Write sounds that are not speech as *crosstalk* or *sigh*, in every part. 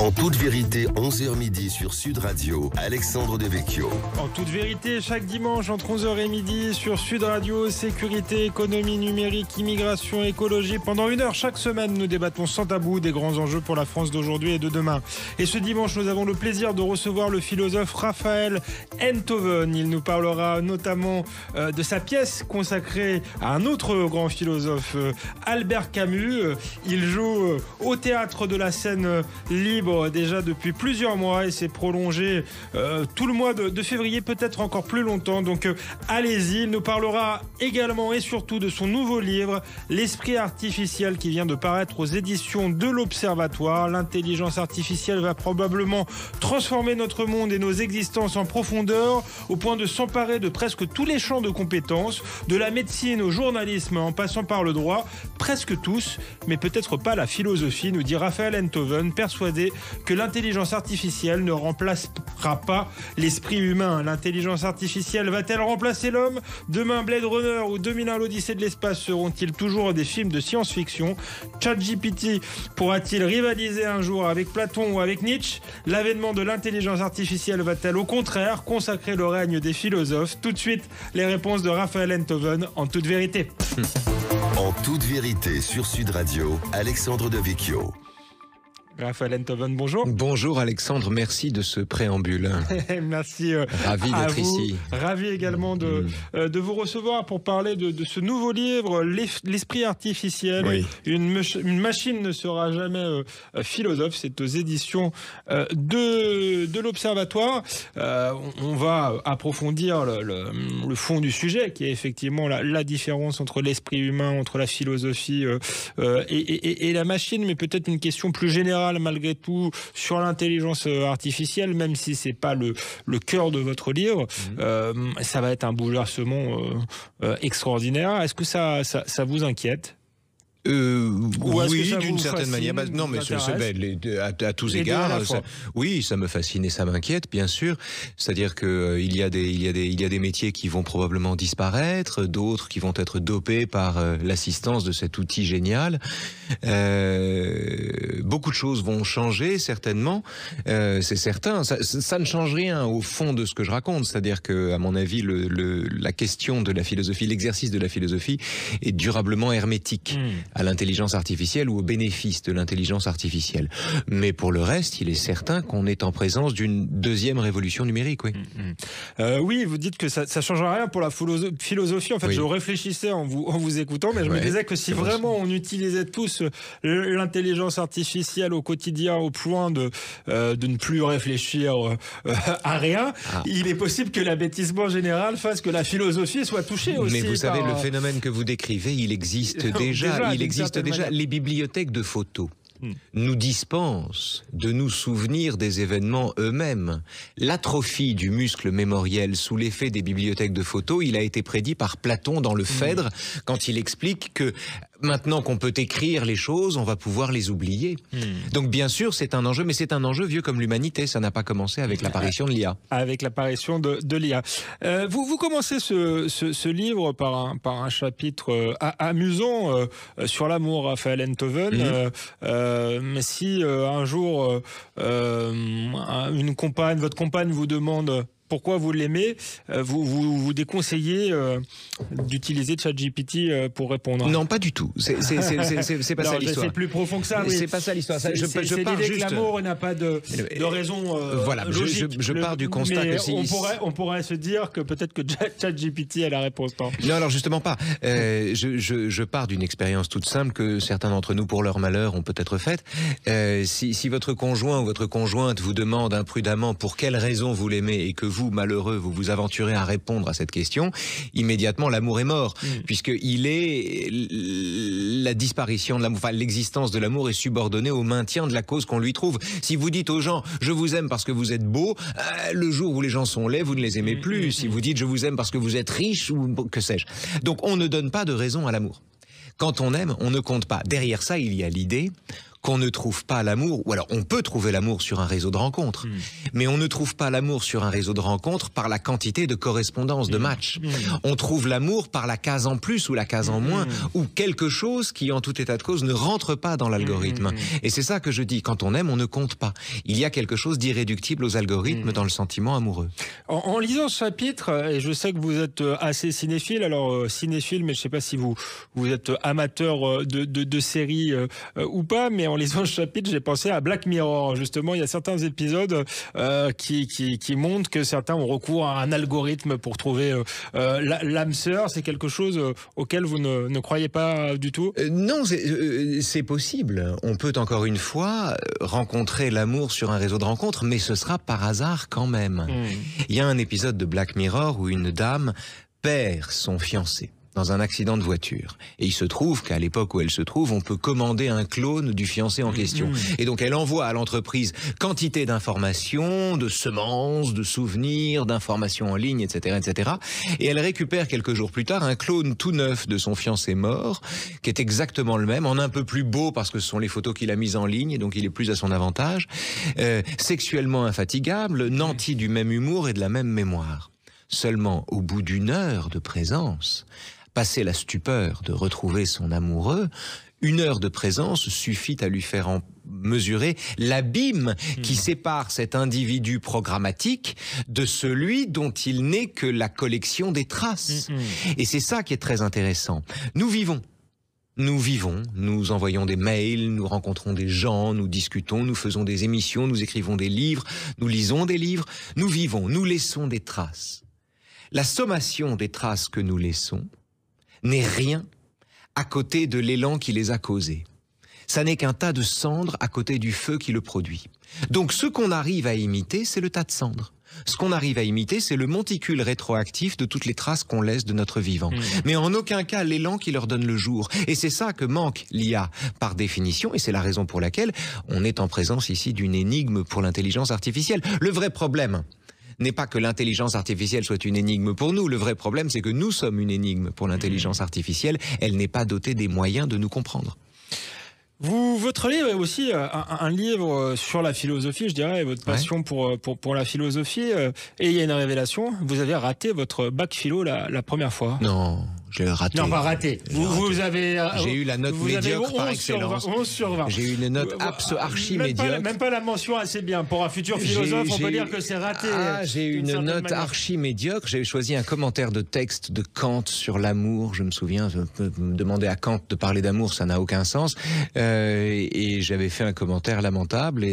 En toute vérité, 11h midi sur Sud Radio, Alexandre Devecchio. En toute vérité, chaque dimanche entre 11h et midi sur Sud Radio, sécurité, économie numérique, immigration, écologie. Pendant une heure chaque semaine, nous débattons sans tabou des grands enjeux pour la France d'aujourd'hui et de demain. Et ce dimanche, nous avons le plaisir de recevoir le philosophe Raphaël Enthoven. Il nous parlera notamment euh, de sa pièce consacrée à un autre grand philosophe, euh, Albert Camus. Euh, il joue au théâtre de la scène libre déjà depuis plusieurs mois et s'est prolongé euh, tout le mois de, février, peut-être encore plus longtemps. Donc euh, allez-y, il nous parlera également et surtout de son nouveau livre, L'esprit artificiel qui vient de paraître aux éditions de l'Observatoire. L'intelligence artificielle va probablement transformer notre monde et nos existences en profondeur au point de s'emparer de presque tous les champs de compétences, de la médecine au journalisme en passant par le droit, presque tous, mais peut-être pas la philosophie, nous dit Raphaël Enthoven, persuadé que l'intelligence artificielle ne remplacera pas l'esprit humain. L'intelligence artificielle va-t-elle remplacer l'homme Demain, Blade Runner ou 2001 l'Odyssée de l'espace seront-ils toujours des films de science-fiction GPT pourra-t-il rivaliser un jour avec Platon ou avec Nietzsche L'avènement de l'intelligence artificielle va-t-elle au contraire consacrer le règne des philosophes Tout de suite, les réponses de Raphaël Enthoven en toute vérité. En toute vérité sur Sud Radio, Alexandre Devecchio. Raphaël Entoven, bonjour. Bonjour Alexandre, merci de ce préambule. *laughs* merci. Euh, ravi d'être ici. Ravi également de, mm. euh, de vous recevoir pour parler de, ce nouveau livre, L'esprit artificiel. Une, machine ne sera jamais euh, philosophe. C'est aux éditions de, de l'Observatoire. On, va approfondir le, fond du sujet qui est effectivement la, différence entre l'esprit humain, entre la philosophie et la machine, mais peut-être une question plus générale malgré tout, sur l'intelligence euh, artificielle, même si c'est pas le, cœur de votre livre, mmh. euh, ça va être un bouleversement euh, extraordinaire. Est-ce que ça vous inquiète euh, oui, d'une certaine manière. Bah, non, mais c'est à, tous égards, oui, ça me fascine et ça m'inquiète, bien sûr. C'est-à-dire qu'il euh, il y, a des, il y, a des, il y a des métiers qui vont probablement disparaître, d'autres qui vont être dopés par euh, l'assistance de cet outil génial. beaucoup de choses vont changer, certainement. C'est certain. Ça, ne change rien au fond de ce que je raconte. C'est-à-dire que, à mon avis, le, la question de la philosophie, l'exercice de la philosophie est durablement hermétique. Hmm à l'intelligence artificielle ou au bénéfice de l'intelligence artificielle. Mais pour le reste, il est certain qu'on est en présence d'une deuxième révolution numérique. Oui, mm, mm. Euh, oui vous dites que ça ne change rien pour la philosophie. En fait, je réfléchissais en vous, en vous écoutant, mais je me disais que si vraiment on utilisait tous euh, l'intelligence artificielle au quotidien au point de, euh, de ne plus réfléchir *laughs* à rien, ah. il est possible que l'abêtissement général fasse que la philosophie soit touchée aussi. Mais vous savez, le phénomène que vous décrivez, il existe *laughs* déjà existe déjà les bibliothèques de photos. Hmm. nous dispense de nous souvenir des événements eux-mêmes. L'atrophie du muscle mémoriel sous l'effet des bibliothèques de photos, il a été prédit par Platon dans le hmm. Phèdre quand il explique que maintenant qu'on peut écrire les choses, on va pouvoir les oublier. Hmm. Donc bien sûr, c'est un enjeu, mais c'est un enjeu vieux comme l'humanité. Ça n'a pas commencé avec bah, l'apparition de l'IA. Avec l'apparition de, l'IA. Euh, vous, commencez ce, livre par un, par un chapitre euh, amusant euh, sur l'amour, Raphaël Enthoven. Mmh. Euh, mais si euh, un jour euh, une compagne, votre compagne vous demande pourquoi vous l'aimez, euh, vous, vous, vous déconseillez euh, d'utiliser ChatGPT euh, pour répondre Non, pas du tout. C'est pas ça l'histoire. C'est plus profond que ça. Oui. C'est pas ça l'histoire. Je, je pars juste. L'amour n'a pas de, raison. voilà, Je, pars du constat que on pourrait, on pourrait se dire que peut-être que ChatGPT a la réponse. Non, alors justement pas. je, je, pars d'une expérience toute simple que certains d'entre nous, pour leur malheur, ont peut-être faite. si, si votre conjoint ou votre conjointe vous demande imprudemment pour quelle raison vous l'aimez et que vous vous, malheureux, vous vous aventurez à répondre à cette question, immédiatement l'amour est mort, mm. puisque puisqu'il est la disparition de l'amour, l'existence de l'amour est subordonnée au maintien de la cause qu'on lui trouve. Si vous dites aux gens je vous aime parce que vous êtes beau, euh, le jour où les gens sont laids, vous ne les aimez mm. plus. Si vous dites je vous aime parce que vous êtes riche ou que sais-je. Donc on ne donne pas de raison à l'amour. Quand on aime, on ne compte pas. Derrière ça, il y a l'idée on ne trouve pas l'amour, ou alors on peut trouver l'amour sur un réseau de rencontres, hmm. mais on ne trouve pas l'amour sur un réseau de rencontres par la quantité de correspondances, de hmm. matchs. Hmm. On trouve l'amour par la case en plus ou la case en moins, ou quelque chose qui, en tout état de cause, ne rentre pas dans l'algorithme. Et c'est ça que je dis, quand on aime, on ne compte pas. Il y a quelque chose d'irréductible aux algorithmes dans le sentiment amoureux. En, lisant ce chapitre, et je sais que vous êtes euh, assez cinéphile, alors euh, cinéphile, mais je ne sais pas si vous, êtes amateur euh, de, séries ou pas, mais en les ce chapitre, j'ai pensé à Black Mirror. Justement, il y a certains épisodes euh, qui, montrent que certains ont recours à un algorithme pour trouver euh, euh, l'âme sœur. C'est quelque chose auquel vous ne, croyez pas du tout Non, c'est possible. On peut encore une fois rencontrer l'amour sur un réseau de rencontres, mais ce sera par hasard quand même. Hmm. Il y a un épisode de Black Mirror où une dame perd son fiancé dans un accident de voiture. Et il se trouve qu'à l'époque où elle se trouve, on peut commander un clone du fiancé en mm, question. Mm, et donc elle envoie à l'entreprise quantité d'informations, de semences, de souvenirs, d'informations en ligne, etc., etc. Et elle récupère quelques jours plus tard un clone tout neuf de son fiancé mort, qui est exactement le même, en un peu plus beau parce que ce sont les photos qu'il a mises en ligne, donc il est plus à son avantage, euh, sexuellement infatigable, nanti du même humour et de la même mémoire. Seulement, au bout d'une heure de présence, Passer la stupeur de retrouver son amoureux, une heure de présence suffit à lui faire mesurer l'abîme qui hmm. sépare cet individu programmatique de celui dont il n'est que la collection des traces. Hmm, hmm. Et c'est ça qui est très intéressant. Nous vivons nous vivons, nous envoyons des mails, nous rencontrons des gens, nous discutons, nous faisons des émissions, nous écrivons des livres, nous lisons des livres, nous vivons, nous laissons des traces. La sommation des traces que nous laissons n'est rien à côté de l'élan qui les a causés. Ça n'est qu'un tas de cendres à côté du feu qui le produit. Donc ce qu'on arrive à imiter, c'est le tas de cendres. Ce qu'on arrive à imiter, c'est le monticule rétroactif de toutes les traces qu'on laisse de notre vivant. Mmh. Mais en aucun cas l'élan qui leur donne le jour. Et c'est ça que manque l'IA par définition, et c'est la raison pour laquelle on est en présence ici d'une énigme pour l'intelligence artificielle. Le vrai problème, n'est pas que l'intelligence artificielle soit une énigme pour nous. Le vrai problème, c'est que nous sommes une énigme pour l'intelligence mmh. artificielle. Elle n'est pas dotée des moyens de nous comprendre. Vous, votre livre est aussi euh, un, livre euh, sur la philosophie, je dirais, et votre passion euh, pour, pour, la philosophie. Et il y a une révélation, vous avez raté votre bac philo la, la première fois. Non je raté. Non, pas raté. Vous, vous avez. Euh, j'ai eu la note médiocre par excellence. 11 sur 20. J'ai eu une note absolument archi médiocre. Pas, même pas la mention assez bien. Pour un futur philosophe, on peut dire que c'est raté. Ah, J'ai eu une, note archi médiocre. J'ai choisi un commentaire de texte de Kant sur l'amour. Je me souviens, demander à Kant de parler d'amour, ça n'a aucun sens. Euh, et j'avais fait un commentaire lamentable et,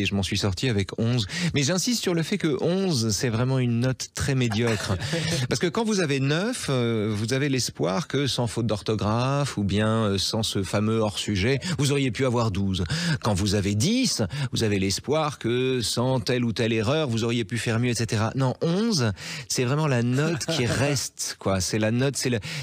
et je m'en suis sorti avec 11. Mais j'insiste sur le fait que 11, c'est vraiment une note très médiocre. *laughs* Parce que quand vous avez 9, euh, vous avez l'espoir que sans faute d'orthographe ou bien euh, sans ce fameux hors-sujet, vous auriez pu avoir 12. Quand vous avez 10, vous avez l'espoir que sans telle ou telle erreur, vous auriez pu faire mieux, etc. Non, 11, c'est vraiment la note qui *laughs* reste, quoi. C'est la note,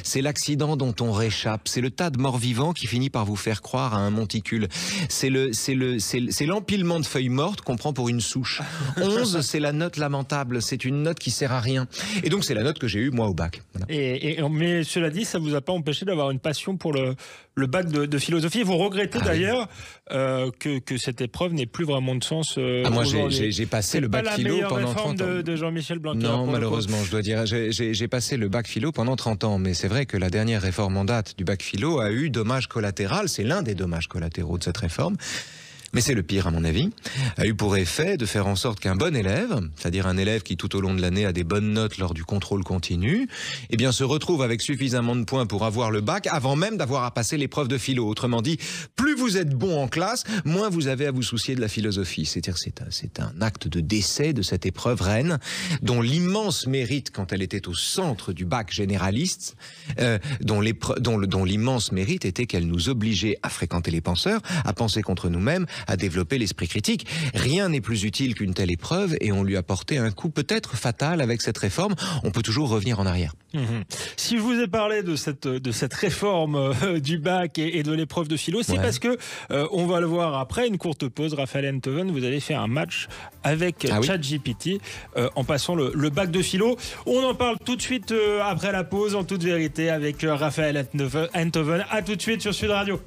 c'est l'accident dont on réchappe. C'est le tas de morts vivants qui finit par vous faire croire à un monticule. C'est le, le, l'empilement de feuilles mortes qu'on prend pour une souche. 11, *laughs* c'est la note lamentable. C'est une note qui sert à rien. Et donc, c'est la note que j'ai eue, moi, au bac. Et, et, cela dit, ça ne vous a pas empêché d'avoir une passion pour le, le bac de, philosophie. vous regrettez ah d'ailleurs euh, que, cette épreuve n'ait plus vraiment de sens. Euh, ah, moi, j'ai passé le bac philo pendant 30 ans. De, de Jean-Michel Blanquer. Non, malheureusement, je dois dire, j'ai passé le bac philo pendant 30 ans, mais c'est vrai que la dernière réforme en date du bac philo a eu dommage collatéral. C'est l'un des dommages collatéraux de cette réforme mais c'est le pire à mon avis, a eu pour effet de faire en sorte qu'un bon élève, c'est-à-dire un élève qui tout au long de l'année a des bonnes notes lors du contrôle continu, eh bien se retrouve avec suffisamment de points pour avoir le bac avant même d'avoir à passer l'épreuve de philo. Autrement dit, plus vous êtes bon en classe, moins vous avez à vous soucier de la philosophie. C'est-à-dire c'est un, acte de décès de cette épreuve reine, dont l'immense mérite quand elle était au centre du bac généraliste, euh, dont l'immense mérite était qu'elle nous obligeait à fréquenter les penseurs, à penser contre nous-mêmes, à développer l'esprit critique. Rien n'est plus utile qu'une telle épreuve et on lui a porté un coup peut-être fatal avec cette réforme. On peut toujours revenir en arrière. Mmh. Si je vous ai parlé de cette, de cette réforme euh, du bac et, de l'épreuve de philo, c'est parce que euh, on va le voir après une courte pause. Raphaël Entoven, vous allez faire un match avec ah ChatGPT euh, en passant le, bac de philo. On en parle tout de suite après la pause en toute vérité avec Raphaël Entoven. A tout de suite sur Sud Radio.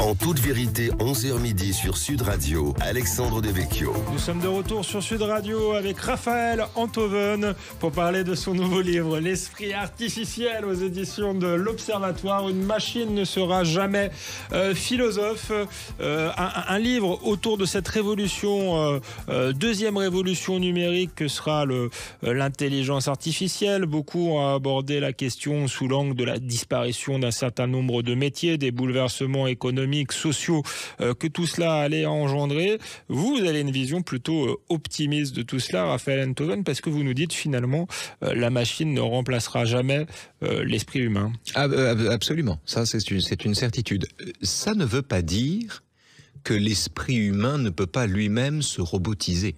En toute vérité, 11h midi sur Sud Radio, Alexandre Devecchio. Nous sommes de retour sur Sud Radio avec Raphaël Antoven pour parler de son nouveau livre, L'esprit artificiel aux éditions de l'Observatoire. Une machine ne sera jamais euh, philosophe. Euh, un, livre autour de cette révolution, euh, deuxième révolution numérique que sera l'intelligence artificielle. Beaucoup ont abordé la question sous l'angle de la disparition d'un certain nombre de métiers, des bouleversements économiques sociaux euh, que tout cela allait engendrer. Vous avez une vision plutôt euh, optimiste de tout cela, Raphaël Antoven, parce que vous nous dites finalement euh, la machine ne remplacera jamais l'esprit humain. Ah, absolument, ça c'est une certitude. Ça ne veut pas dire que l'esprit humain ne peut pas lui-même se robotiser.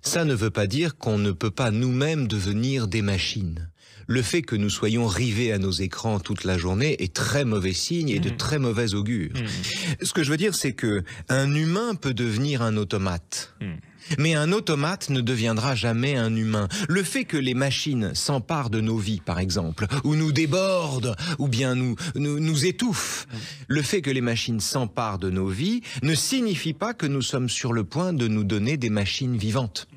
Ça ne veut pas dire qu'on ne peut pas nous-mêmes devenir des machines le fait que nous soyons rivés à nos écrans toute la journée est très mauvais signe et de mmh. très mauvais augure. Mmh. Ce que je veux dire, c'est que un humain peut devenir un automate. Mmh. Mais un automate ne deviendra jamais un humain. Le fait que les machines s'emparent de nos vies, par exemple, ou nous débordent, ou bien nous, nous, étouffent, le fait que les machines s'emparent de nos vies ne signifie pas que nous sommes sur le point de nous donner des machines vivantes.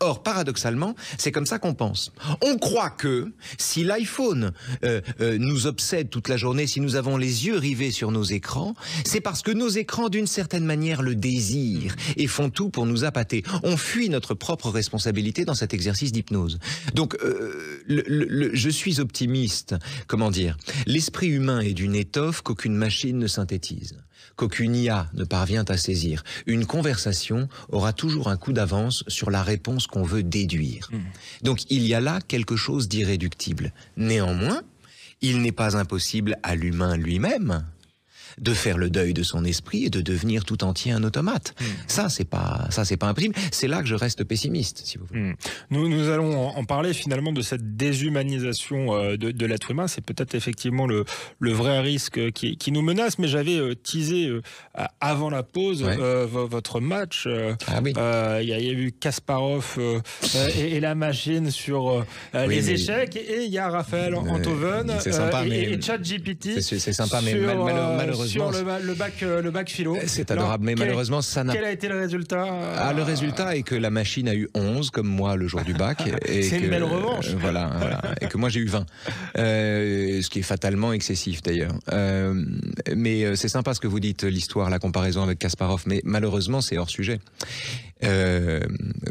Or, paradoxalement, c'est comme ça qu'on pense. On croit que si l'iPhone euh, euh, nous obsède toute la journée, si nous avons les yeux rivés sur nos écrans, c'est parce que nos écrans, d'une certaine manière, le désirent et font tout pour nous appâter on fuit notre propre responsabilité dans cet exercice d'hypnose. Donc, euh, je suis optimiste. Comment dire L'esprit humain est d'une étoffe qu'aucune machine ne synthétise, qu'aucune IA ne parvient à saisir. Une conversation aura toujours un coup d'avance sur la réponse qu'on veut déduire. Mmh. Donc, il y a là quelque chose d'irréductible. Néanmoins, il n'est pas impossible à l'humain lui-même de faire le deuil de son esprit et de devenir tout entier un automate. Mm. Ça, c'est pas, ça, c'est pas impossible. C'est là que je reste pessimiste, si vous voulez. Mm. Nous, allons en parler finalement de cette déshumanisation euh, de, l'être humain. C'est peut-être effectivement le, vrai risque qui, nous menace. Mais j'avais euh, teasé euh, avant la pause votre match. Ah il y, a eu Kasparov et, la machine sur les échecs et il y a Raphaël Antoven et, Chad C'est sympa, mais sur le, bac, euh, le bac philo. Eh, c'est adorable, mais malheureusement, ça n'a. Quel a été le résultat euh, ah, Le résultat est que la machine a eu 11, comme moi le jour du bac. *laughs* C'est une belle revanche. Euh, voilà, voilà, Et que moi j'ai eu 20. ce qui est fatalement excessif d'ailleurs. mais c'est sympa ce que vous dites, l'histoire, la comparaison avec Kasparov, mais malheureusement, c'est hors sujet. Euh,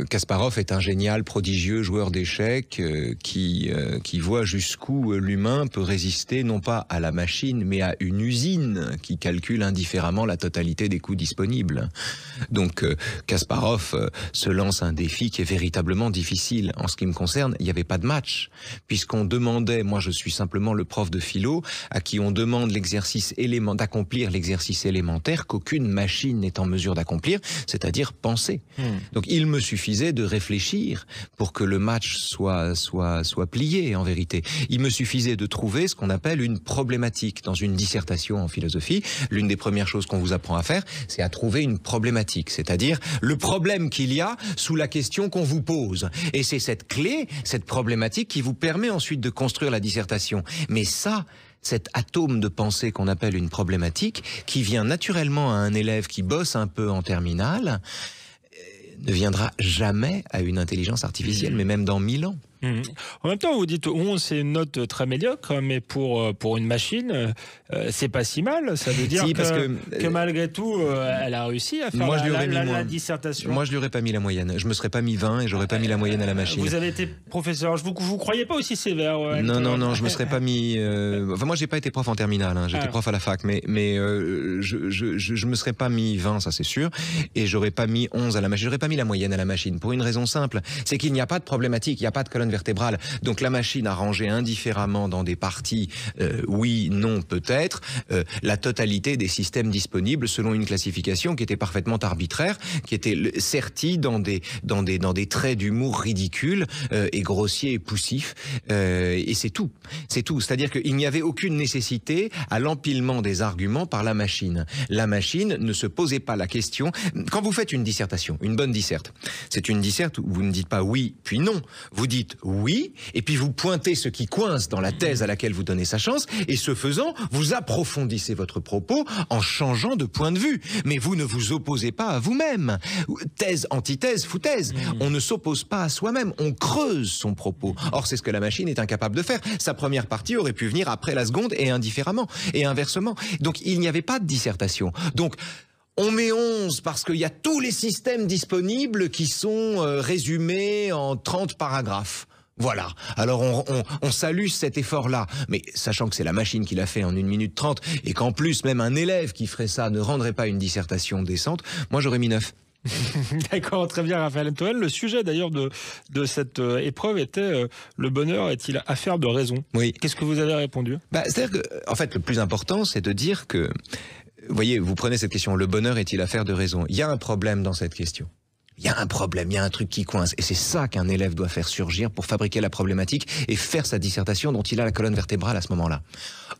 Kasparov est un génial, prodigieux joueur d'échecs euh, qui, euh, qui voit jusqu'où l'humain peut résister non pas à la machine mais à une usine qui calcule indifféremment la totalité des coûts disponibles. Donc euh, Kasparov se lance un défi qui est véritablement difficile. En ce qui me concerne, il n'y avait pas de match puisqu'on demandait, moi je suis simplement le prof de philo à qui on demande l'exercice élément d'accomplir l'exercice élémentaire qu'aucune machine n'est en mesure d'accomplir, c'est-à-dire penser. Hmm. Donc il me suffisait de réfléchir pour que le match soit, soit, soit plié en vérité. Il me suffisait de trouver ce qu'on appelle une problématique dans une dissertation en philosophie. L'une des premières choses qu'on vous apprend à faire, c'est à trouver une problématique, c'est-à-dire le problème qu'il y a sous la question qu'on vous pose. Et c'est cette clé, cette problématique qui vous permet ensuite de construire la dissertation. Mais ça, cet atome de pensée qu'on appelle une problématique, qui vient naturellement à un élève qui bosse un peu en terminale, ne viendra jamais à une intelligence artificielle, mmh. mais même dans mille ans. Mmh. En même temps, vous dites 11, c'est une note très médiocre, mais pour, euh, pour une machine, euh, c'est pas si mal. Ça veut dire que, que, euh, malgré tout, elle a réussi à faire moi, la, je lui aurais mis dissertation. Moi, je lui aurais pas mis la moyenne. Je me serais pas mis 20 et j'aurais pas mis la moyenne à la machine. Vous avez été professeur. Je vous, vous croyez pas aussi sévère Non, non, non, je me serais pas mis. *laughs* Enfin, moi, j'ai pas été prof en terminale. Hein. J'étais ah. prof à la fac, mais, mais je, je, me serais pas mis 20, ça c'est sûr. Et j'aurais pas mis 11 à la machine. J'aurais pas mis la moyenne à la machine pour une raison simple c'est qu'il n'y a pas de problématique, il n'y a pas de colonne vertébrale. Donc la machine a rangé indifféremment dans des parties euh, oui, non, peut-être, euh, la totalité des systèmes disponibles selon une classification qui était parfaitement arbitraire, qui était sertie dans des, dans des, dans des traits d'humour ridicules euh, et grossiers et poussifs. et c'est tout. C'est tout. C'est-à-dire qu'il n'y avait aucune nécessité à l'empilement des arguments par la machine. La machine ne se posait pas la question. Quand vous faites une dissertation, une bonne disserte, c'est une disserte où vous ne dites pas oui puis non. Vous dites oui, et puis vous pointez ce qui coince dans la thèse à laquelle vous donnez sa chance, et ce faisant, vous approfondissez votre propos en changeant de point de vue. Mais vous ne vous opposez pas à vous-même. Thèse, antithèse, foutaise. Hmm. On ne s'oppose pas à soi-même, on creuse son propos. Or, c'est ce que la machine est incapable de faire. Sa première partie aurait pu venir après la seconde et indifféremment, et inversement. Donc, il n'y avait pas de dissertation. Donc, on met 11 parce qu'il y a tous les systèmes disponibles qui sont euh, résumés en 30 paragraphes. Voilà. Alors on, salue cet effort-là, mais sachant que c'est la machine qui l'a fait en 1 minute 30 et qu'en plus même un élève qui ferait ça ne rendrait pas une dissertation décente, moi j'aurais mis 9. *laughs* D'accord, très bien Raphaël Antoine. Le sujet d'ailleurs de, cette euh, épreuve était euh, le bonheur est-il affaire de raison Oui. Qu'est-ce que vous avez répondu bah, cest en fait, le plus important, c'est de dire que, vous voyez, vous prenez cette question, le bonheur est-il affaire de raison Il y a un problème dans cette question il y a un problème, il y a un truc qui coince. Et c'est ça qu'un élève doit faire surgir pour fabriquer la problématique et faire sa dissertation dont il a la colonne vertébrale à ce moment-là.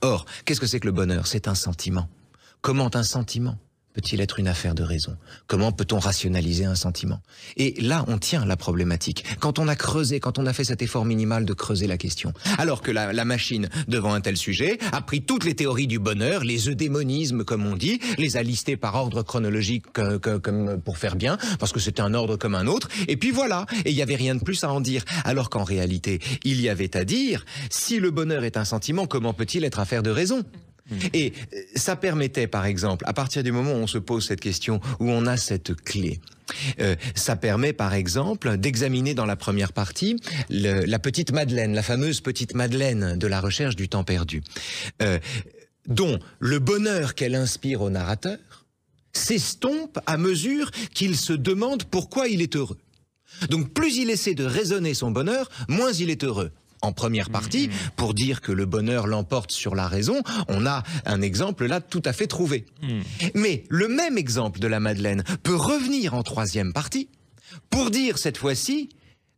Or, qu'est-ce que c'est que le bonheur C'est un sentiment. Comment un sentiment peut-il être une affaire de raison Comment peut-on rationaliser un sentiment Et là, on tient la problématique. Quand on a creusé, quand on a fait cet effort minimal de creuser la question, alors que la, machine, devant un tel sujet, a pris toutes les théories du bonheur, les eudémonismes, comme on dit, les a listées par ordre chronologique, comme pour faire bien, parce que c'était un ordre comme un autre, et puis voilà, et il n'y avait rien de plus à en dire. Alors qu'en réalité, il y avait à dire, si le bonheur est un sentiment, comment peut-il être affaire de raison Mm. Et euh, ça permettait, par exemple, à partir du moment où on se pose cette question, où on a cette clé, euh, ça permet, par exemple, d'examiner dans la première partie la petite Madeleine, la fameuse petite Madeleine de la recherche du temps perdu, euh, dont le bonheur qu'elle inspire au narrateur s'estompe à mesure qu'il se demande pourquoi il est heureux. Donc plus il essaie de raisonner son bonheur, moins il est heureux en première mm, partie mm, mm. pour dire que le bonheur l'emporte sur la raison. On a un exemple là tout à fait trouvé. Mais le même exemple de la Madeleine peut revenir en troisième partie pour dire cette fois-ci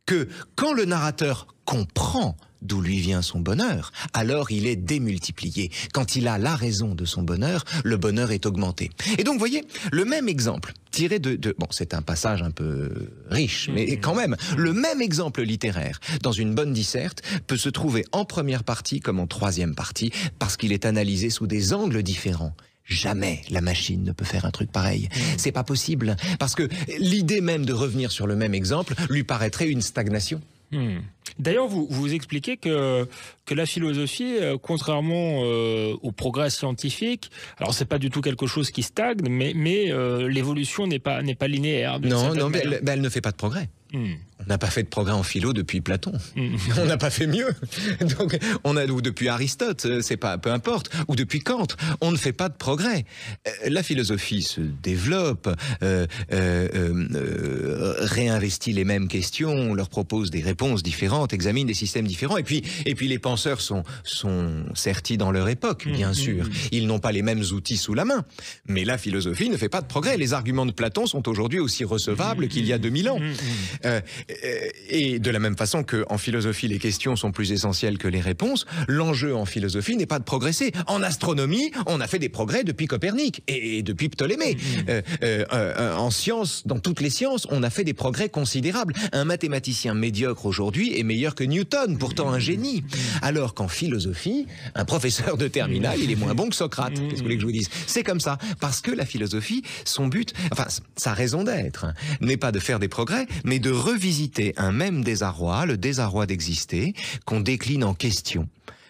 que quand le narrateur comprend d'où lui vient son bonheur, alors il est démultiplié. Quand il a la raison de son bonheur, le bonheur est augmenté. Et donc, voyez, le même exemple tiré de, de bon, c'est un passage un peu riche, mais quand même, le même exemple littéraire dans une bonne disserte peut se trouver en première partie comme en troisième partie parce qu'il est analysé sous des angles différents. Jamais la machine ne peut faire un truc pareil. C'est pas possible parce que l'idée même de revenir sur le même exemple lui paraîtrait une stagnation. Hmm. D'ailleurs, vous, vous expliquez que, la philosophie, euh, contrairement euh, au progrès scientifique, alors c'est pas du tout quelque chose qui stagne, mais, euh, l'évolution n'est pas, linéaire. Non, non mais elle, ne fait pas de progrès. Hmm on n'a pas fait de progrès en philo depuis Platon. Mm. On n'a pas fait mieux. Donc, on a, ou depuis Aristote, euh, c'est pas, peu importe, ou depuis Kant, on ne fait pas de progrès. Euh, la philosophie se développe, euh, réinvestit les mêmes questions, leur propose des réponses différentes, examine des systèmes différents, et puis, et puis les penseurs sont, sont certis dans leur époque, mm. bien mm. sûr. Ils n'ont pas les mêmes outils sous la main. Mais la philosophie ne fait pas de progrès. Les arguments de Platon sont aujourd'hui aussi recevables qu'il y a 2000 ans. Et de la même façon que en philosophie les questions sont plus essentielles que les réponses, l'enjeu en philosophie n'est pas de progresser. En astronomie, on a fait des progrès depuis Copernic et depuis Ptolémée. Mm, mm. Euh, euh, euh, en science, dans toutes les sciences, on a fait des progrès considérables. Un mathématicien médiocre aujourd'hui est meilleur que Newton, pourtant un génie. Mm, Alors qu'en philosophie, un professeur de terminale, il est moins bon que Socrate. Qu'est-ce que je vous dise C'est comme ça parce que la philosophie, son but, enfin sa raison d'être, hein, n'est pas de faire des progrès, mais de revisiter un même désarroi, le désarroi d'exister, qu'on décline en question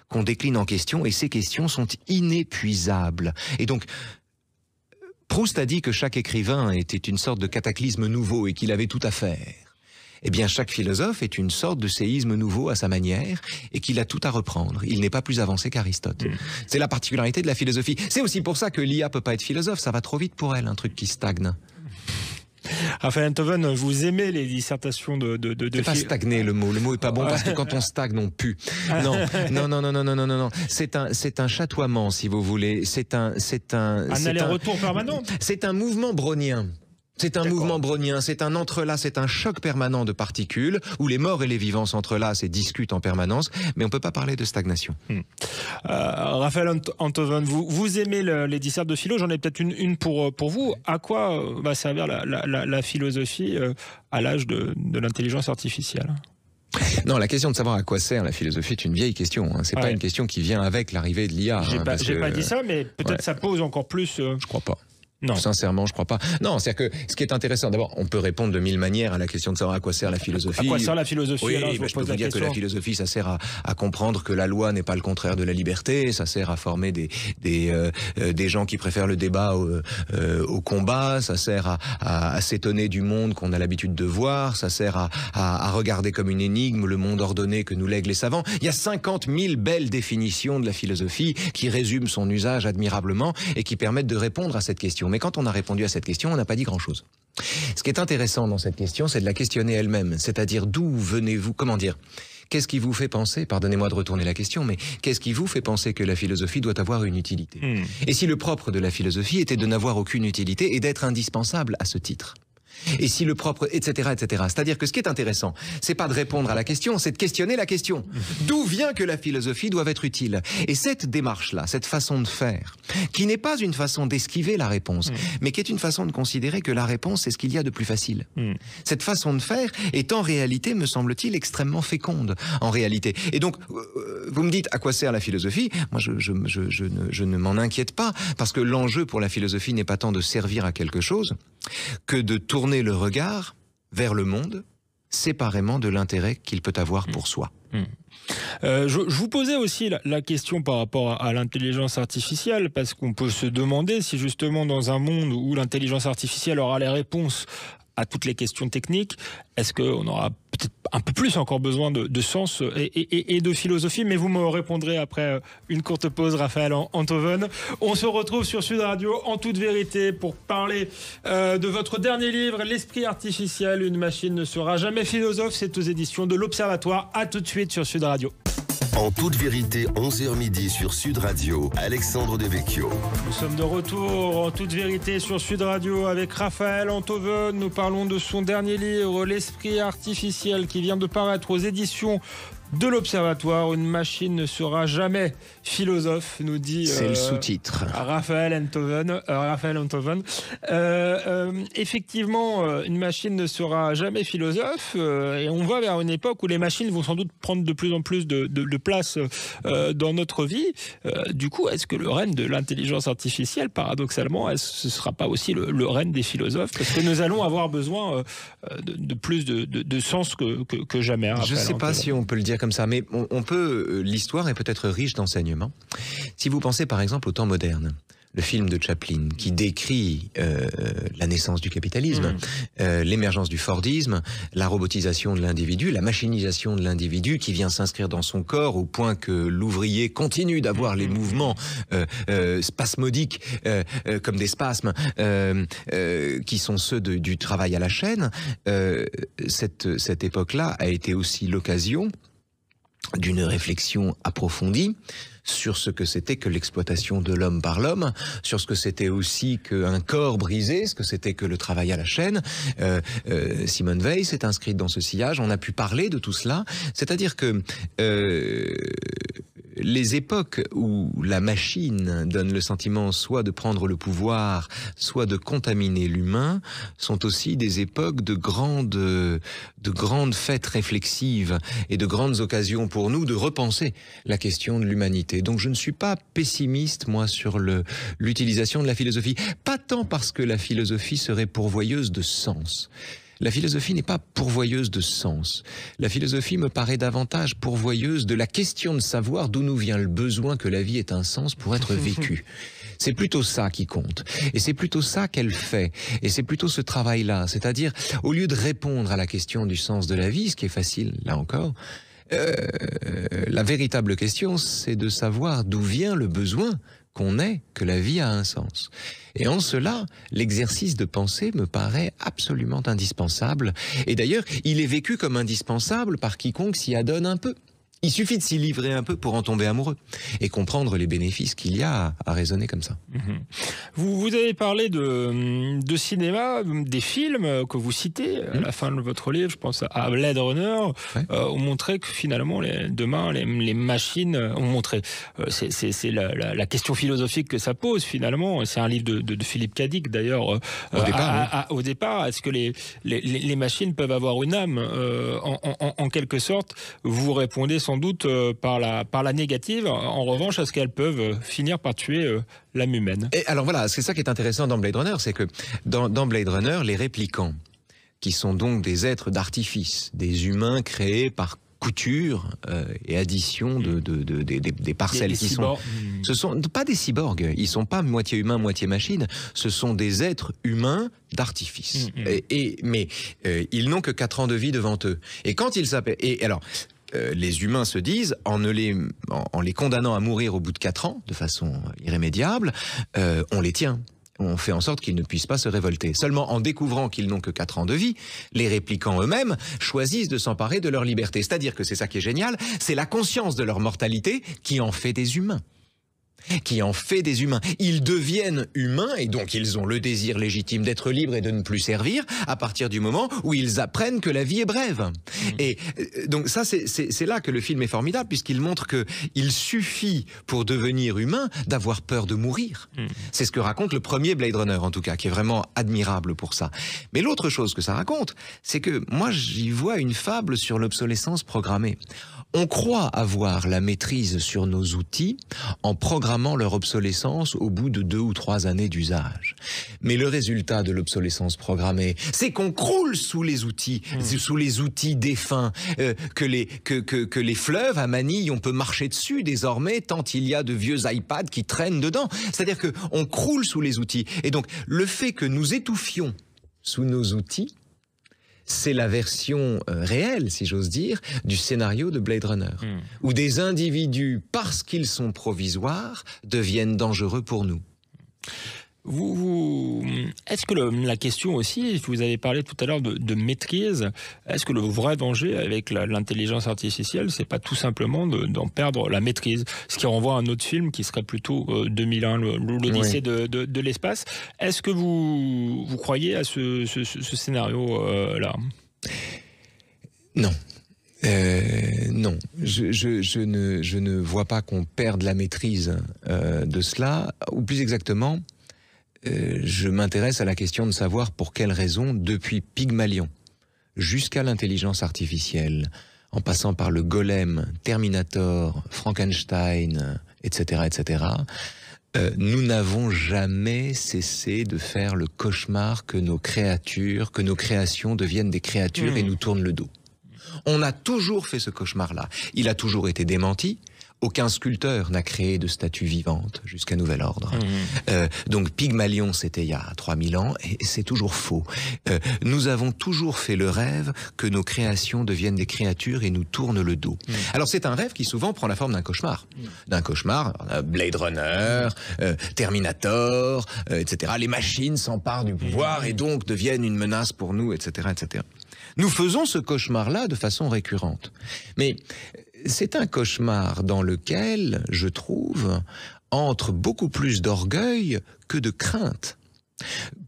qu'on décline en question et ces questions sont inépuisables. Et donc, Proust a dit que chaque écrivain était une sorte de cataclysme nouveau et qu'il avait tout à faire. Eh bien, chaque philosophe est une sorte de séisme nouveau à sa manière et qu'il a tout à reprendre. Il n'est pas plus avancé qu'Aristote. Mm. C'est la particularité de la philosophie. C'est aussi pour ça que l'IA peut pas être philosophe. Ça va trop vite pour elle, un truc qui stagne. Raphaël Antoven, vous aimez les dissertations de de de. de pas stagner le mot. Le mot est pas bon parce que quand on stagne, on pue. Ah. Non, *laughs* non, non, non, non, non, non, non. C'est un, c'est un chatoiement, si vous voulez. C'est un, c'est un. Un aller-retour permanent. C'est un mouvement brownien. C'est un mouvement brownien, c'est un entrelac, c'est un choc permanent de particules où les morts et les vivants s'entrelacent et discutent en permanence, mais on ne peut pas parler de stagnation. Hmm. Euh, Raphaël Antoven, vous, aimez les dissertes de philo, j'en ai peut-être une, pour, euh, pour vous. À quoi euh, va servir la, philosophie à l'âge de, l'intelligence artificielle non, la question de savoir à quoi sert la philosophie est une vieille question. Ce hein. C'est pas une question qui vient avec l'arrivée de l'IA. J'ai n'ai hein, pas, dit ça, mais peut-être ça pose encore plus. Je crois pas. Non. Sincèrement, je crois pas. Non, cest que ce qui est intéressant, d'abord, on peut répondre de mille manières à la question de savoir à quoi sert la philosophie. À quoi sert la philosophie Oui, alors, je, peux vous dire que la philosophie, ça sert à, comprendre que la loi n'est pas le contraire de la liberté, ça sert à former des des, euh, euh, des gens qui préfèrent le débat au, euh, combat, ça sert à, s'étonner du monde qu'on a l'habitude de voir, ça sert à, à, regarder comme une énigme le monde ordonné que nous lèguent les savants. Il y a 50 000 belles définitions de la philosophie qui résument son usage admirablement et qui permettent de répondre à cette question. Mais quand on a répondu à cette question, on n'a pas dit grand-chose. Ce qui est intéressant dans cette question, c'est de la questionner elle-même, c'est-à-dire d'où venez-vous, comment dire Qu'est-ce qui vous fait penser, pardonnez-moi de retourner la question, mais qu'est-ce qui vous fait penser que la philosophie doit avoir une utilité hmm. Et si le propre de la philosophie était de n'avoir aucune utilité et d'être indispensable à ce titre et si le propre, etc., etc. C'est-à-dire que ce qui est intéressant, c'est pas de répondre à la question, c'est de questionner la question. *laughs* D'où vient que la philosophie doit être utile Et cette démarche-là, cette façon de faire, qui n'est pas une façon d'esquiver la réponse, mm. mais qui est une façon de considérer que la réponse, c'est ce qu'il y a de plus facile. Mm. Cette façon de faire est en réalité, me semble-t-il, extrêmement féconde. En réalité. Et donc, euh, euh, vous me dites à quoi sert la philosophie Moi, je, ne, ne m'en inquiète pas, parce que l'enjeu pour la philosophie n'est pas tant de servir à quelque chose que de tourner tourner le regard vers le monde séparément de l'intérêt qu'il peut avoir pour soi. Mmh. Mmh. Euh, je, vous posais aussi la, question par rapport à l'intelligence artificielle, parce qu'on peut se demander si justement dans un monde où l'intelligence artificielle aura les réponses à toutes les questions techniques Est-ce qu'on aura peut-être un peu plus encore besoin de, sens et, de philosophie Mais vous me répondrez après euh, une courte pause, Raphaël Antoven. On se retrouve sur Sud Radio en toute vérité pour parler euh, de votre dernier livre, L'esprit artificiel, une machine ne sera jamais philosophe. C'est aux éditions de l'Observatoire. À tout de suite sur Sud Radio. En toute vérité, 11h midi sur Sud Radio, Alexandre Devecchio. Nous sommes de retour en toute vérité sur Sud Radio avec Raphaël Antoven. Nous parlons de son dernier livre, L'Esprit artificiel, qui vient de paraître aux éditions de l'Observatoire. Une machine ne sera jamais philosophe, nous dit. C'est le euh, sous-titre. Raphaël Antoven. Euh, Raphaël euh, effectivement, une machine ne sera jamais philosophe. et on va vers une époque où les machines vont sans doute prendre de plus en plus de, place dans notre vie. du coup, est-ce que le règne de l'intelligence artificielle, paradoxalement, -ce, sera pas aussi le, règne des philosophes Parce que nous allons avoir besoin de, plus de, sens que, jamais. Hein, Je ne sais pas si on peut le dire comme ça, mais on, peut, euh, l'histoire est peut-être riche d'enseignements. Si vous pensez par exemple au temps moderne, le film de Chaplin qui décrit euh, la naissance du capitalisme, mm. euh, l'émergence du Fordisme, la robotisation de l'individu, la machinisation de l'individu qui vient s'inscrire dans son corps au point que l'ouvrier continue d'avoir les mm. mouvements spasmodiques comme des spasmes qui sont ceux du travail à la chaîne. cette cette époque-là a été aussi l'occasion d'une réflexion approfondie sur ce que c'était que l'exploitation de l'homme par l'homme, sur ce que c'était aussi qu'un corps brisé, ce que c'était que le travail à la chaîne. Euh, euh Simone Veil s'est inscrite dans ce sillage, on a pu parler de tout cela, c'est-à-dire que euh, les époques où la machine donne le sentiment soit de prendre le pouvoir, soit de contaminer l'humain, sont aussi des époques de grandes, de grandes fêtes réflexives et de grandes occasions pour nous de repenser la question de l'humanité. Donc je ne suis pas pessimiste, moi, sur l'utilisation de la philosophie. Pas tant parce que la philosophie serait pourvoyeuse de sens. La philosophie n'est pas pourvoyeuse de sens. La philosophie me paraît davantage pourvoyeuse de la question de savoir d'où nous vient le besoin que la vie ait un sens pour être vécue. *laughs* C'est plutôt ça qui compte. Et c'est plutôt ça qu'elle fait. Et c'est plutôt ce travail-là. C'est-à-dire, au lieu de répondre à la question du sens de la vie, ce qui est facile, là encore, euh, la véritable question, c'est de savoir d'où vient le besoin qu'on est, que la vie a un sens. Et en cela, l'exercice de pensée me paraît absolument indispensable. Et d'ailleurs, il est vécu comme indispensable par quiconque s'y adonne un peu. Il suffit de s'y livrer un peu pour en tomber amoureux et comprendre les bénéfices qu'il y a à, raisonner comme ça. Mhm. Vous, vous avez parlé de, cinéma, des films que vous citez à mhm. la fin de votre livre, je pense à Blade Runner, euh, ont montré que finalement, les, demain, les, machines ont montré. Euh, c'est la, question philosophique que ça pose finalement. C'est un livre de, Philippe Cadic d'ailleurs. Euh, au, départ, est-ce que les, les, machines peuvent avoir une âme en, en, quelque sorte Vous répondez sans doute euh, par la, par la négative. En revanche, est-ce qu'elles peuvent euh, finir par tuer euh, l'âme humaine Et alors voilà, c'est ça qui est intéressant dans Blade Runner, c'est que dans, Blade Runner, les réplicants, qui sont donc des êtres d'artifice, des humains créés par couture et addition de, des parcelles qui sont. Hmm. Ce sont pas des cyborgs, ils sont pas moitié humains, moitié machine. Ce sont des êtres humains d'artifice. Hmm, hmm. et, mais ils n'ont que 4 ans de vie devant eux. Et quand ils s'appellent. Et alors, euh, les humains se disent, en, les, condamnant à mourir au bout de 4 ans, de façon irrémédiable, euh, on les tient. On fait en sorte qu'ils ne puissent pas se révolter. Seulement en découvrant qu'ils n'ont que 4 ans de vie, les réplicants eux-mêmes choisissent de s'emparer de leur liberté. C'est-à-dire que c'est ça qui est génial, c'est la conscience de leur mortalité qui en fait des humains qui en fait des humains. Ils deviennent humains et donc ils ont le désir légitime d'être libres et de ne plus servir à partir du moment où ils apprennent que la vie est brève. Hmm. Et euh, donc ça, c'est là que le film est formidable puisqu'il montre que il suffit pour devenir humain d'avoir peur de mourir. Hmm. C'est ce que raconte le premier Blade Runner en tout cas, qui est vraiment admirable pour ça. Mais l'autre chose que ça raconte, c'est que moi j'y vois une fable sur l'obsolescence programmée on croit avoir la maîtrise sur nos outils en programmant leur obsolescence au bout de deux ou trois années d'usage. Mais le résultat de l'obsolescence programmée, c'est qu'on croule sous les outils, hmm. sous les outils défunts, euh, que, les, que, que, les fleuves à Manille, on peut marcher dessus désormais tant il y a de vieux iPads qui traînent dedans. C'est-à-dire qu'on croule sous les outils. Et donc, le fait que nous étouffions sous nos outils, c'est la version euh, réelle, si j'ose dire, du scénario de Blade Runner, hmm. où des individus, parce qu'ils sont provisoires, deviennent dangereux pour nous est-ce que la question aussi, vous avez parlé tout à l'heure de, maîtrise, est-ce que le vrai danger avec l'intelligence artificielle, c'est pas tout simplement d'en perdre la maîtrise Ce qui renvoie à un autre film qui serait plutôt 2001, euh, l'Odyssée de, l'espace. Est-ce que vous, croyez à ce, scénario-là euh, Non, euh, non, je, ne, vois pas qu'on perde la maîtrise de cela, ou plus exactement, euh, je m'intéresse à la question de savoir pour quelles raisons, depuis Pygmalion jusqu'à l'intelligence artificielle, en passant par le golem, Terminator, Frankenstein, etc., etc., euh, nous n'avons jamais cessé de faire le cauchemar que nos créatures, que nos créations deviennent des créatures et mmh. nous tournent le dos. On a toujours fait ce cauchemar-là. Il a toujours été démenti, aucun sculpteur n'a créé de statue vivante jusqu'à nouvel ordre. Mmh. Euh, donc Pygmalion, c'était il y a 3000 ans, et c'est toujours faux. Euh, nous avons toujours fait le rêve que nos créations deviennent des créatures et nous tournent le dos. Mmh. Alors c'est un rêve qui souvent prend la forme d'un cauchemar. Mmh. D'un cauchemar, Blade Runner, euh, Terminator, etc. Les machines s'emparent du pouvoir et donc deviennent une menace pour nous, etc. etc. Nous faisons ce cauchemar-là de façon récurrente. Mais c'est un cauchemar dans lequel, je trouve, entre beaucoup plus d'orgueil que de crainte.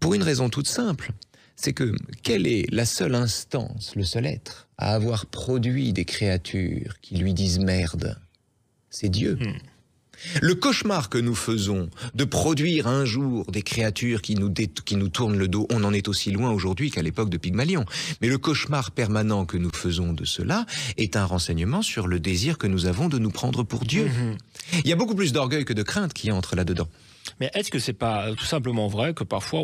Pour une raison toute simple, c'est que quelle est la seule instance, le seul être, à avoir produit des créatures qui lui disent merde C'est Dieu. Hmm. Le cauchemar que nous faisons de produire un jour des créatures qui nous, qui nous tournent le dos, on en est aussi loin aujourd'hui qu'à l'époque de Pygmalion. Mais le cauchemar permanent que nous faisons de cela est un renseignement sur le désir que nous avons de nous prendre pour Dieu. Mmh Il y a beaucoup plus d'orgueil que de crainte qui entre là-dedans. Mais est-ce que c'est pas tout simplement vrai que parfois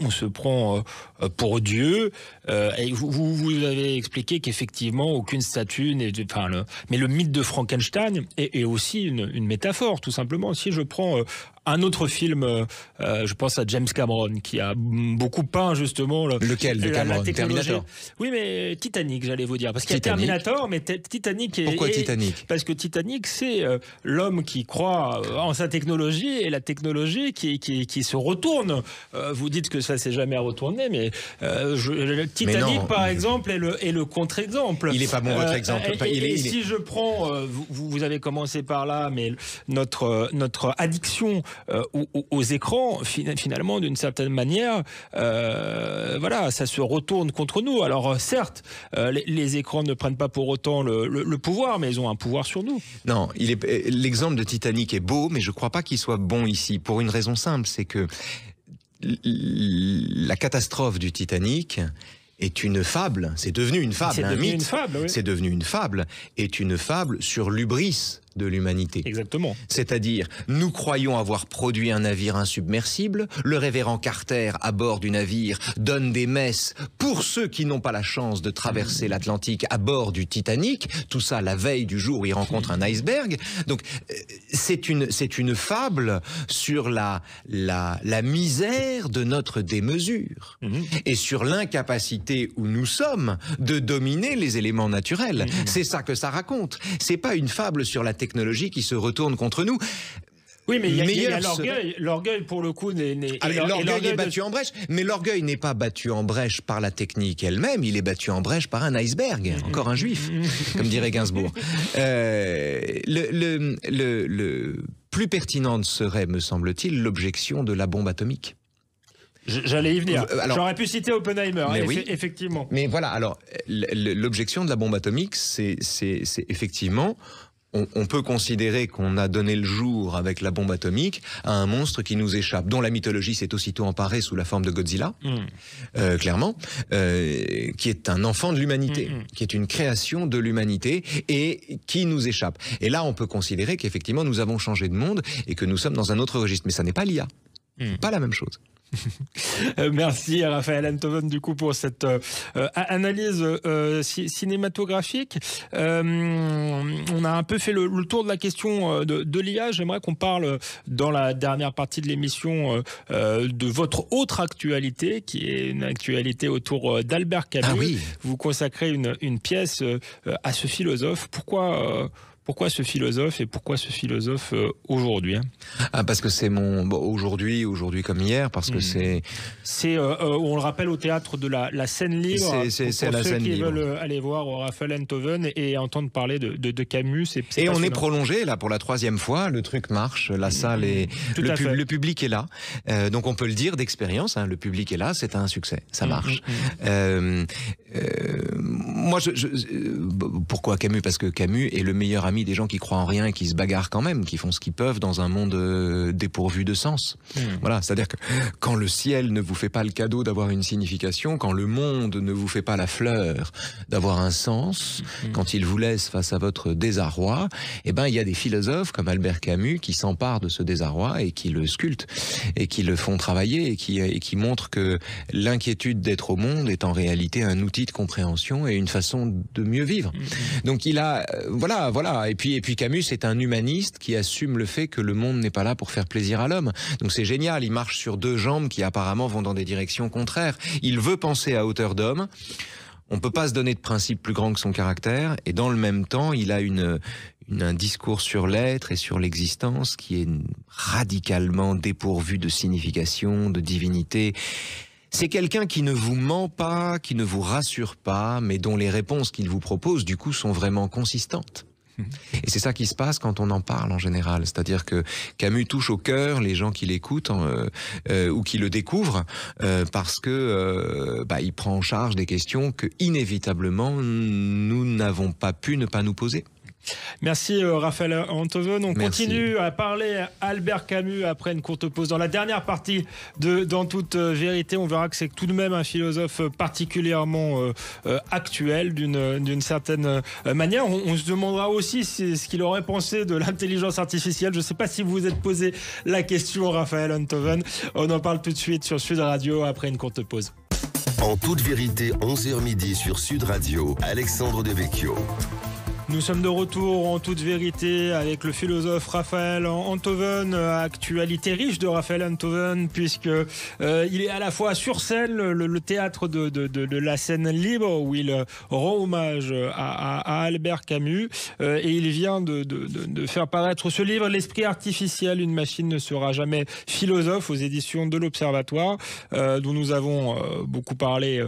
on, se prend euh, euh, pour Dieu euh, et vous, avez expliqué qu'effectivement aucune statue n'est, mais le mythe de Frankenstein est, aussi une, une, métaphore tout simplement. Si je prends un autre film, euh, euh, je pense à James Cameron, qui a beaucoup peint justement le, lequel de Terminator. Oui, mais Titanic, j'allais vous dire, parce qu'il y a Terminator, mais Titanic. Est, Pourquoi Titanic Parce que Titanic, c'est euh, l'homme qui croit en sa technologie et la technologie qui, qui, se retourne. vous dites que ça s'est jamais retourné, mais Titanic, par exemple, est le, est contre-exemple. Il n'est pas bon votre exemple. Et, si je prends, vous, vous, avez commencé par là, mais notre notre addiction euh, aux, écrans, finalement, d'une certaine manière, euh, voilà, ça se retourne contre nous. Alors euh, certes, les, écrans ne prennent pas pour autant le, pouvoir, mais ils ont un pouvoir sur nous. Non, l'exemple de Titanic est beau, mais je ne crois pas qu'il soit bon ici, pour une raison simple, c'est que la catastrophe du Titanic est une fable, c'est devenu une fable, un mythe, c'est devenu une fable, est une fable sur l'ubris de l'humanité. Exactement. C'est-à-dire, nous croyons avoir produit un navire insubmersible, le révérend Carter, à bord du navire, donne des messes pour ceux qui n'ont pas la chance de traverser l'Atlantique à bord du Titanic, tout ça la veille du jour où il rencontre un iceberg. Donc, euh, c'est une, c'est une fable sur la, la, la misère de notre démesure mm-hmm. et sur l'incapacité où nous sommes de dominer les éléments naturels. Mm-hmm. C'est ça que ça raconte. C'est pas une fable sur la technologie technologie qui se retourne contre nous. Oui, mais il y a, l'orgueil. L'orgueil, pour le coup, n'est. Ah, l'orgueil est battu en brèche, mais l'orgueil n'est pas battu en brèche par la technique elle-même. Il est battu en brèche par un iceberg, encore un juif, *laughs* comme dirait Gainsbourg. Euh, le, le, plus pertinente serait, me semble-t-il, l'objection de la bombe atomique. J'allais y venir. Euh, J'aurais pu citer Oppenheimer, hein, oui. effectivement. Mais voilà, alors l'objection de la bombe atomique, c'est effectivement on, peut considérer qu'on a donné le jour avec la bombe atomique à un monstre qui nous échappe, dont la mythologie s'est aussitôt emparée sous la forme de Godzilla, mm. euh, clairement, euh, qui est un enfant de l'humanité, mm, mm. qui est une création de l'humanité et qui nous échappe. Et là, on peut considérer qu'effectivement, nous avons changé de monde et que nous sommes dans un autre registre. Mais ça n'est pas l'IA, pas la même chose. Euh, merci Raphaël Antoven du coup pour cette euh, euh, analyse cinématographique. on a un peu fait le, tour de la question de, l'IA. J'aimerais qu'on parle dans la dernière partie de l'émission de votre autre actualité, qui est une actualité autour d'Albert ah Camus. Vous consacrez une, une pièce à ce philosophe. Pourquoi pourquoi ce philosophe et pourquoi ce philosophe euh, aujourd'hui hein ah, Parce que c'est mon aujourd'hui, aujourd'hui comme hier, parce que hmm. c'est. C'est euh, euh, on le rappelle au théâtre de la, scène libre. C'est la scène libre. qui veulent aller voir Raphaël Enthoven et entendre parler de, Camus. et on est prolongé là pour la troisième fois. Le truc marche, la salle est le, le, public est là. donc on peut le dire d'expérience. Hein, le public est là, c'est un succès, ça mm, marche. Mm, mm. moi, je, pourquoi Camus Parce que Camus est le meilleur ami des gens qui croient en rien et qui se bagarrent quand même, qui font ce qu'ils peuvent dans un monde euh, dépourvu de sens. Hmm. Voilà, c'est-à-dire que quand le ciel ne vous fait pas le cadeau d'avoir une signification, quand le monde ne vous fait pas la fleur d'avoir un sens, hmm. quand il vous laisse face à votre désarroi, eh ben il y a des philosophes comme Albert Camus qui s'emparent de ce désarroi et qui le sculptent et qui le font travailler et qui, et qui montrent que l'inquiétude d'être au monde est en réalité un outil de compréhension et une façon de mieux vivre. Hmm. Donc il a, euh, voilà, voilà, et puis, et puis Camus est un humaniste qui assume le fait que le monde n'est pas là pour faire plaisir à l'homme. Donc c'est génial. Il marche sur deux jambes qui apparemment vont dans des directions contraires. Il veut penser à hauteur d'homme. On ne peut pas se donner de principe plus grand que son caractère. Et dans le même temps, il a un discours sur l'être et sur l'existence qui est radicalement dépourvu de signification, de divinité. C'est quelqu'un qui ne vous ment pas, qui ne vous rassure pas, mais dont les réponses qu'il vous propose, du coup, sont vraiment consistantes. *laughs* Et c'est ça qui se passe quand on en parle en général. C'est-à-dire que Camus touche au cœur les gens qui l'écoutent euh, euh, ou qui le découvrent euh, parce que bah, il prend en charge des questions que inévitablement nous n'avons pas pu ne pas nous poser. Merci euh, Raphaël Antoven. On continue à parler à Albert Camus après une courte pause. Dans la dernière partie de Dans toute euh, vérité, on verra que c'est tout de même un philosophe particulièrement euh, actuel d'une certaine manière. On, se demandera aussi ce qu'il aurait pensé de l'intelligence artificielle. Je ne sais pas si vous vous êtes posé la question, Raphaël Antoven. On en parle tout de suite sur Sud Radio après une courte pause. En toute vérité, 11h midi sur Sud Radio, Alexandre Devecchio. Nous sommes de retour en toute vérité avec le philosophe Raphaël Antoven, actualité riche de Raphaël Antoven, puisque euh, il est à la fois sur scène, le, théâtre de, la scène libre, où il euh, rend hommage à, Albert Camus, euh, et il vient de, faire paraître ce livre, L'esprit artificiel, une machine ne sera jamais philosophe, aux éditions de l'Observatoire, dont nous avons beaucoup parlé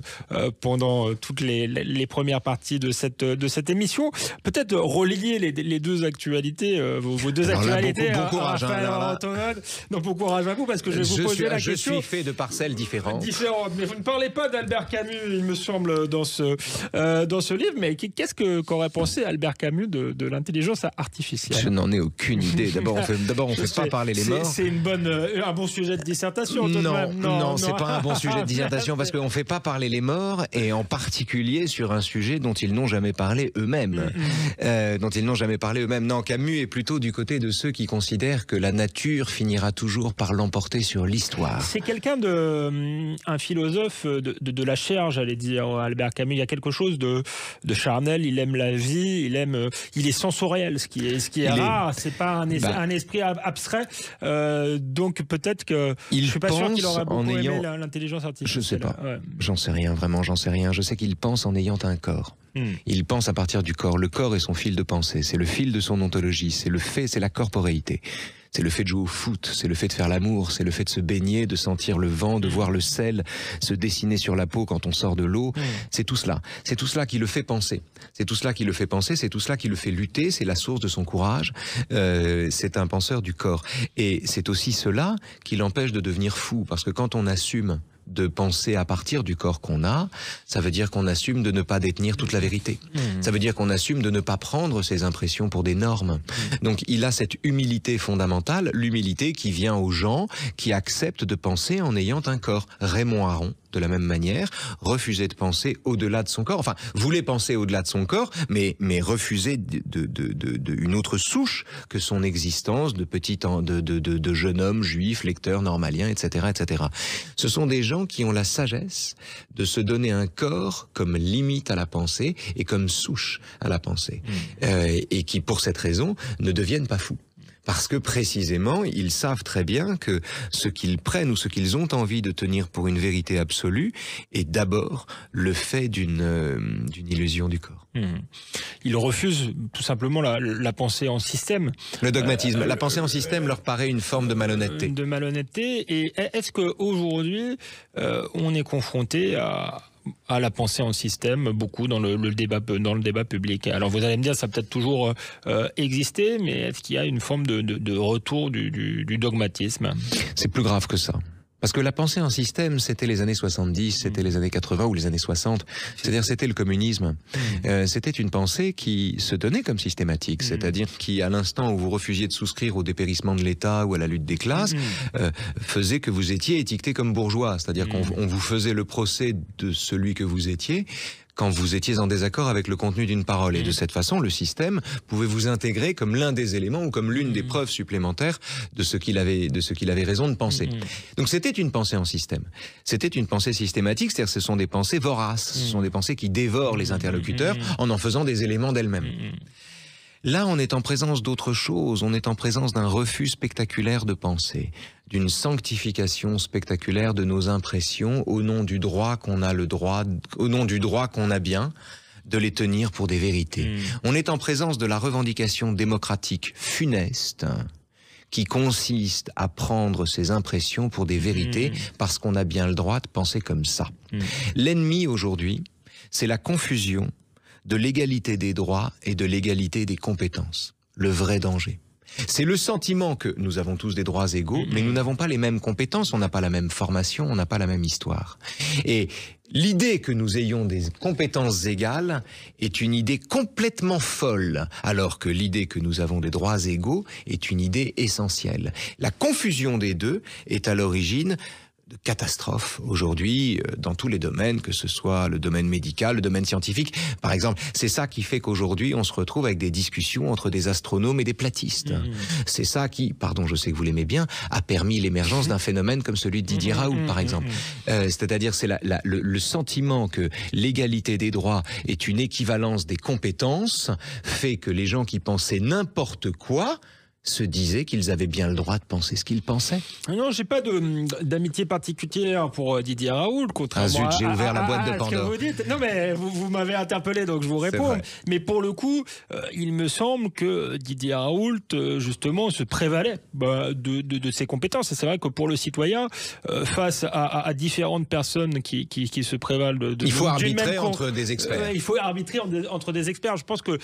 pendant toutes les, premières parties de cette émission peut-être relier les, deux actualités, euh, vos, deux actualités. Là, bon courage, hein, bon courage à vous parce que je vais vous poser la question. Je suis fait de parcelles différentes. Différentes, mais vous ne parlez pas d'Albert Camus, il me semble, dans ce euh, dans ce livre. Mais qu'est-ce que qu'aurait pensé Albert Camus de, l'intelligence artificielle Je n'en ai aucune idée. D'abord, on d'abord on fait pas parler les morts. C'est une bonne euh, un bon sujet de dissertation. Non, non, non, c'est pas un bon sujet de *laughs* dissertation parce qu'on fait pas parler les morts et en particulier sur un sujet dont ils n'ont jamais parlé eux-mêmes. Mm, mm. Euh, dont ils n'ont jamais parlé eux-mêmes. Non, Camus est plutôt du côté de ceux qui considèrent que la nature finira toujours par l'emporter sur l'histoire. C'est quelqu'un de, hum, un philosophe de, la chair, j'allais dire, Albert Camus. Il y a quelque chose de, charnel. Il aime la vie, il aime, euh, il est sensoriel, ce qui est, ce qui est C'est pas un, bah. esprit abstrait. Euh, donc peut-être que il je suis pas sûr qu'il aurait beaucoup ayant, l'intelligence artificielle. Je sais pas. J'en sais rien, vraiment, j'en sais rien. Je sais qu'il pense en ayant un corps. Hmm. Il pense à partir du corps. Le corps est son fil de pensée, c'est le fil de son ontologie, c'est le fait, c'est la corporéité. C'est le fait de jouer au foot, c'est le fait de faire l'amour, c'est le fait de se baigner, de sentir le vent, de hmm. voir le sel se dessiner sur la peau quand on sort de l'eau. Hmm. C'est tout cela. C'est tout cela qui le fait penser. C'est tout cela qui le fait penser, c'est tout cela qui le fait lutter, c'est la source de son courage. Euh, c'est un penseur du corps. Et c'est aussi cela qui l'empêche de devenir fou, parce que quand on assume de penser à partir du corps qu'on a, ça veut dire qu'on assume de ne pas détenir toute la vérité. Mmh. Ça veut dire qu'on assume de ne pas prendre ses impressions pour des normes. Mmh. Donc il a cette humilité fondamentale, l'humilité qui vient aux gens qui acceptent de penser en ayant un corps. Raymond Aron, de la même manière, refusait de penser au-delà de son corps, enfin voulait penser au-delà de son corps, mais mais refusait de, de, une autre souche que son existence de petit de, de, de, jeune homme juif, lecteur normalien, etc., etc. Ce sont des gens qui ont la sagesse de se donner un corps comme limite à la pensée et comme souche à la pensée, mmh. euh, et qui pour cette raison ne deviennent pas fous parce que précisément, ils savent très bien que ce qu'ils prennent ou ce qu'ils ont envie de tenir pour une vérité absolue est d'abord le fait d'une euh, d'une illusion du corps. Hmm. Ils refusent tout simplement la, pensée en système. Le dogmatisme. Euh, la pensée en système leur paraît une forme de malhonnêteté. De malhonnêteté. Et est-ce qu'aujourd'hui, aujourd'hui, euh, on est confronté à, à la pensée en système beaucoup dans le, débat dans le débat public. Alors vous allez me dire ça peut-être toujours euh, euh, existé, mais est-ce qu'il y a une forme de, retour du dogmatisme C'est plus grave que ça. Parce que la pensée en système, c'était les années 70, mmh. c'était les années 80 ou les années 60. C'est-à-dire, c'était le communisme. Mmh. Euh, c'était une pensée qui se donnait comme systématique. Mmh. C'est-à-dire qui, à l'instant où vous refusiez de souscrire au dépérissement de l'État ou à la lutte des classes, euh, faisait que vous étiez étiqueté comme bourgeois. C'est-à-dire qu'on vous faisait le procès de celui que vous étiez quand vous étiez en désaccord avec le contenu d'une parole. Et de mm. cette façon, le système pouvait vous intégrer comme l'un des éléments ou comme l'une des mm. preuves supplémentaires de ce qu'il avait, de ce qu'il avait raison de penser. Mm, Donc c'était une pensée en système. C'était une pensée systématique, c'est-à-dire ce sont des pensées voraces, ce sont des pensées qui dévorent les interlocuteurs en en faisant des éléments d'elles-mêmes. Là, on est en présence d'autre chose, on est en présence d'un refus spectaculaire de penser, d'une sanctification spectaculaire de nos impressions au nom du droit qu'on a le droit, au nom du droit qu'on a bien de les tenir pour des vérités. Hmm. On est en présence de la revendication démocratique funeste qui consiste à prendre ces impressions pour des vérités hmm. parce qu'on a bien le droit de penser comme ça. Hmm. L'ennemi aujourd'hui, c'est la confusion de l'égalité des droits et de l'égalité des compétences. Le vrai danger. C'est le sentiment que nous avons tous des droits égaux, mais nous n'avons pas les mêmes compétences, on n'a pas la même formation, on n'a pas la même histoire. Et l'idée que nous ayons des compétences égales est une idée complètement folle, alors que l'idée que nous avons des droits égaux est une idée essentielle. La confusion des deux est à l'origine de aujourd'hui euh, dans tous les domaines, que ce soit le domaine médical, le domaine scientifique, par exemple. C'est ça qui fait qu'aujourd'hui, on se retrouve avec des discussions entre des astronomes et des platistes. Mmh. C'est ça qui, pardon, je sais que vous l'aimez bien, a permis l'émergence d'un phénomène comme celui de mmh. Didier Raoul par mmh. exemple. Euh, c'est-à-dire, c'est le sentiment que l'égalité des droits est une équivalence des compétences, fait que les gens qui pensaient n'importe quoi, se disaient qu'ils avaient bien le droit de penser ce qu'ils pensaient. Ah non, j'ai pas d'amitié particulière pour euh, Didier Raoul, contrairement ah zut, j'ai ouvert la boîte de Pandore. Vous Non, mais vous, m'avez interpellé, donc je vous réponds. Mais pour le coup, euh, il me semble que Didier Raoult, euh, justement, se prévalait bah, de, ses compétences. c'est vrai que pour le citoyen, face à, différentes personnes qui, se prévalent de... il faut arbitrer entre des experts. il faut arbitrer entre des experts. Je pense que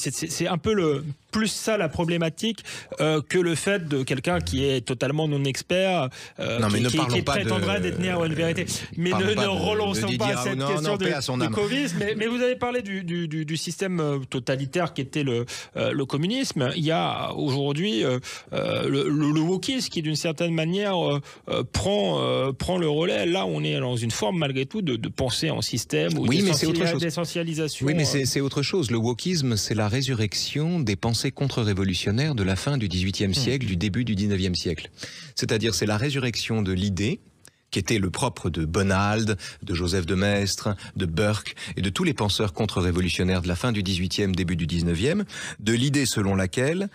c'est un peu le plus ça la problématique euh, que le fait de quelqu'un qui est totalement euh, non expert, mais qui, ne détenir une vérité. Mais ne, ne, relançons pas cette question de, Covid. Mais, vous avez parlé du, système euh, totalitaire qui était le, le communisme. Il y a aujourd'hui le, wokisme qui, d'une certaine manière, prend, prend le relais. Là, on est dans une forme, malgré tout, de, penser en système ou oui, mais autre chose. Oui, mais c'est autre chose. Le wokisme, c'est la résurrection des pensées contre-révolutionnaire de la fin du XVIIIe hmm. siècle, du début du XIXe siècle. C'est-à-dire c'est la résurrection de l'idée qui était le propre de Bonald, de Joseph de Maistre, de Burke et de tous les penseurs contre-révolutionnaires de la fin du XVIIIe, début du XIXe, de l'idée selon laquelle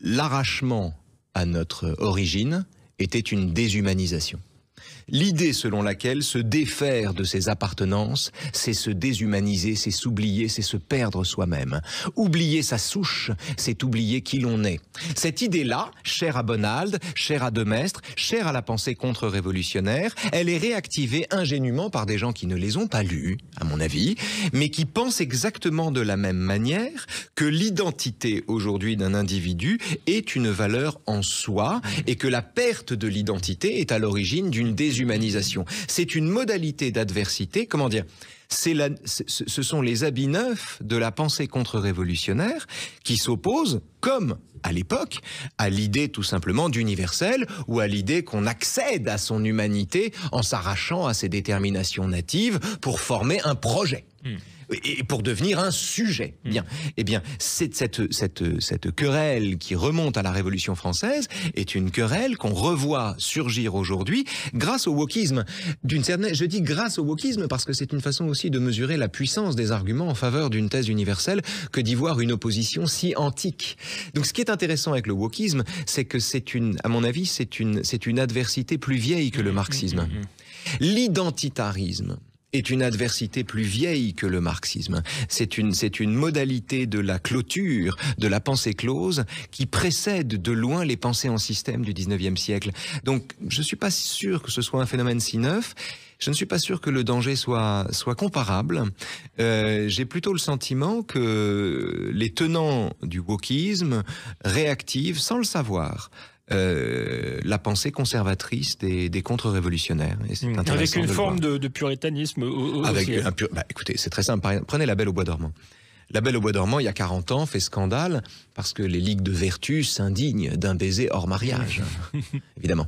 l'arrachement à notre origine était une déshumanisation. L'idée selon laquelle se défaire de ses appartenances, c'est se déshumaniser, c'est s'oublier, c'est se perdre soi-même. Oublier sa souche, c'est oublier qui l'on est. Cette idée-là, chère à Bonald, chère à Demestre, chère à la pensée contre-révolutionnaire, elle est réactivée ingénument par des gens qui ne les ont pas lus, à mon avis, mais qui pensent exactement de la même manière que l'identité aujourd'hui d'un individu est une valeur en soi et que la perte de l'identité est à l'origine d'une déshumanisation c'est une modalité d'adversité, comment dire c'est ce sont les habits neufs de la pensée contre-révolutionnaire qui s'opposent, comme à l'époque, à l'idée tout simplement d'universel ou à l'idée qu'on accède à son humanité en s'arrachant à ses déterminations natives pour former un projet. Hmm et pour devenir un sujet. Mm. Bien. Eh bien, cette, querelle qui remonte à la Révolution française est une querelle qu'on revoit surgir aujourd'hui grâce au wokisme. je dis grâce au wokisme parce que c'est une façon aussi de mesurer la puissance des arguments en faveur d'une thèse universelle que d'y voir une opposition si antique. Donc, ce qui est intéressant avec le wokisme, c'est que c'est une, à mon avis, c'est une adversité plus vieille que le mm, mm, marxisme. L'identitarisme est une adversité plus vieille que le marxisme. C'est une, c'est une modalité de la clôture, de la pensée close, qui précède de loin les pensées en système du 19e siècle. Donc, je ne suis pas sûr que ce soit un phénomène si neuf. Je ne suis pas sûr que le danger soit, soit comparable. Euh, j'ai plutôt le sentiment que les tenants du wokisme réactivent, sans le savoir, euh, la pensée conservatrice des, des contre-révolutionnaires. Mmh. Avec une forme de, de, puritanisme aussi. Avec bah, écoutez, c'est très simple. Prenez la Belle au bois dormant. La Belle au Bois dormant, il y a 40 ans, fait scandale parce que les ligues de vertu s'indignent d'un baiser hors mariage, *laughs* évidemment.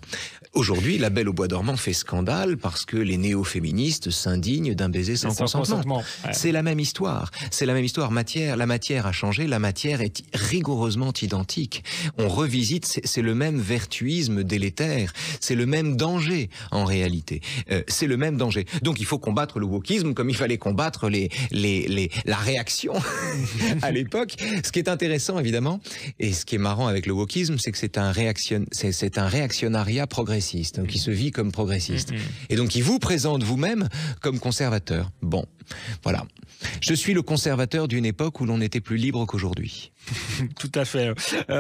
Aujourd'hui, La Belle au Bois dormant fait scandale parce que les néo-féministes s'indignent d'un baiser sans, consentement. C'est la même histoire. C'est la même histoire. Matière, la matière a changé, la matière est rigoureusement identique. On revisite, c'est le même vertuisme délétère, c'est le même danger en réalité. Euh, c'est le même danger. Donc il faut combattre le wokisme comme il fallait combattre les, la réaction *laughs* à l'époque. Ce qui est intéressant, évidemment, et ce qui est marrant avec le wokisme, c'est que c'est un, réaction, c'est, un réactionnariat progressiste, donc qui se vit comme progressiste. Mm-hmm. Et donc qui vous présente vous-même comme conservateur. Bon, voilà. Je suis le conservateur d'une époque où l'on était plus libre qu'aujourd'hui. *laughs* Tout à fait. Euh,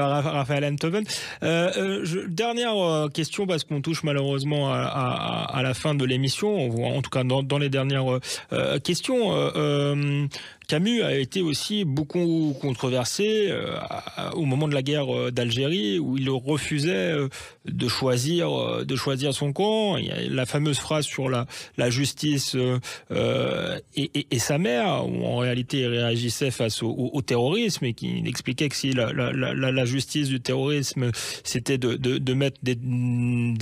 Raphaël Antoven. Euh, euh, dernière question, parce qu'on touche malheureusement à, la fin de l'émission, en tout cas dans, les dernières questions. Camus a été aussi beaucoup controversé au moment de la guerre d'Algérie, où il refusait de choisir, de choisir son camp. Il la fameuse phrase sur la, la justice et, sa mère, où en réalité il réagissait face au, terrorisme et qui expliquer que si la, justice du terrorisme, c'était de, mettre des,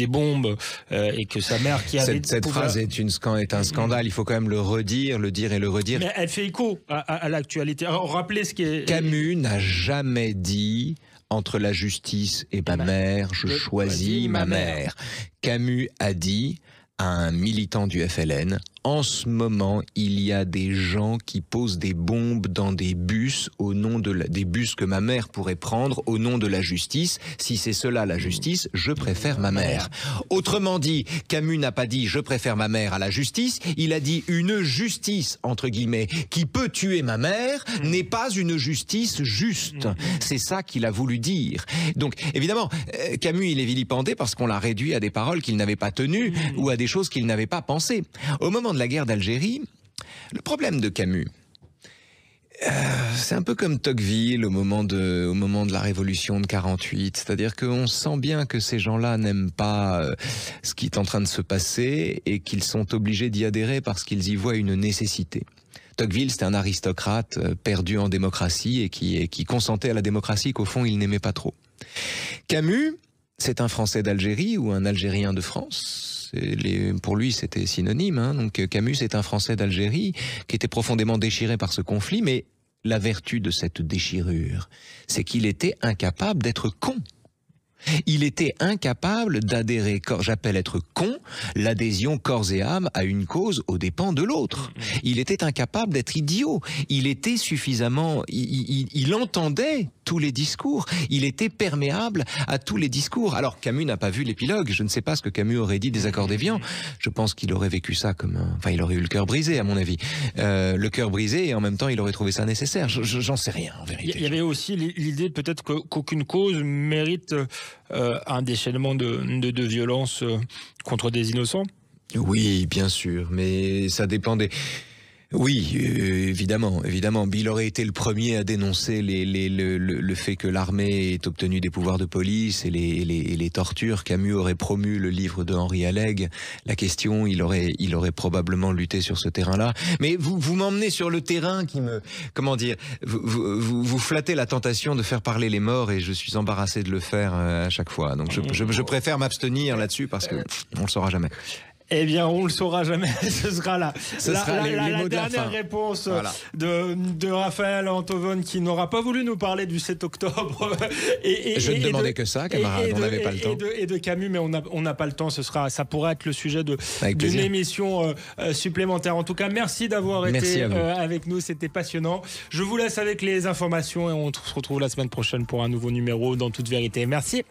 bombes euh, et que sa mère qui avait... Cette, cette phrase est, une, est un scandale, il faut quand même le redire, le dire et le redire. Mais elle fait écho à, à l'actualité. Rappelez ce qui est... Camus n'a jamais dit entre la justice et ma mère, je choisis ma mère. Camus a dit à un militant du FLN. En ce moment, il y a des gens qui posent des bombes dans des bus au nom de des bus que ma mère pourrait prendre au nom de la justice. Si c'est cela la justice, je préfère ma mère. Autrement dit, Camus n'a pas dit je préfère ma mère à la justice. Il a dit une justice entre guillemets qui peut tuer ma mère n'est pas une justice juste. C'est ça qu'il a voulu dire. Donc évidemment, euh, Camus il est vilipendé parce qu'on l'a réduit à des paroles qu'il n'avait pas tenues ou à des des choses qu'il n'avait pas pensées. Au moment de la guerre d'Algérie, le problème de Camus, euh, c'est un peu comme Tocqueville au moment de, au moment de la révolution de 48. C'est-à-dire qu'on sent bien que ces gens-là n'aiment pas euh, ce qui est en train de se passer et qu'ils sont obligés d'y adhérer parce qu'ils y voient une nécessité. Tocqueville, c'était un aristocrate euh, perdu en démocratie et qui, et qui consentait à la démocratie qu'au fond il n'aimait pas trop. Camus, c'est un Français d'Algérie ou un Algérien de France, euh, pour lui, c'était synonyme. Hein. Donc euh, Camus est un Français d'Algérie qui était profondément déchiré par ce conflit, mais la vertu de cette déchirure, c'est qu'il était incapable d'être con. Il était incapable d'adhérer, j'appelle être con, l'adhésion corps et âme à une cause aux dépens de l'autre. Il était incapable d'être idiot. Il était suffisamment, il entendait tous les discours. Il était perméable à tous les discours. Alors Camus n'a pas vu l'épilogue. Je ne sais pas ce que Camus aurait dit des accords déviants. Je pense qu'il aurait vécu ça comme, enfin, il aurait eu le cœur brisé à mon avis. Euh, le cœur brisé et en même temps il aurait trouvé ça nécessaire. J'en sais rien en vérité. Il y avait aussi l'idée peut-être qu'aucune cause mérite euh, un déchaînement de, de, violence euh, contre des innocents. Oui, bien sûr, mais ça dépend des oui, euh, évidemment, évidemment. Bill aurait été le premier à dénoncer les, le, fait que l'armée ait obtenu des pouvoirs de police et les, tortures. Camus aurait promu le livre de Henri Alleg. La question, il aurait, il aurait probablement lutté sur ce terrain-là. Mais vous, vous m'emmenez sur le terrain qui me, comment dire, vous, vous, flattez la tentation de faire parler les morts et je suis embarrassé de le faire euh, à chaque fois. Donc je, je préfère m'abstenir là-dessus parce que on le saura jamais. Eh bien, on le saura jamais. *laughs* Ce sera là dernière réponse de, Raphaël Antovone qui n'aura pas voulu nous parler du 7 octobre. *laughs* et, Je ne demandais que ça, camarade. on n'avait pas le temps. Et de, Camus, mais on n'a pas le temps. Ce sera, ça pourrait être le sujet d'une émission euh, euh, supplémentaire. En tout cas, merci d'avoir été euh, avec nous. C'était passionnant. Je vous laisse avec les informations et on se retrouve la semaine prochaine pour un nouveau numéro dans toute vérité. Merci.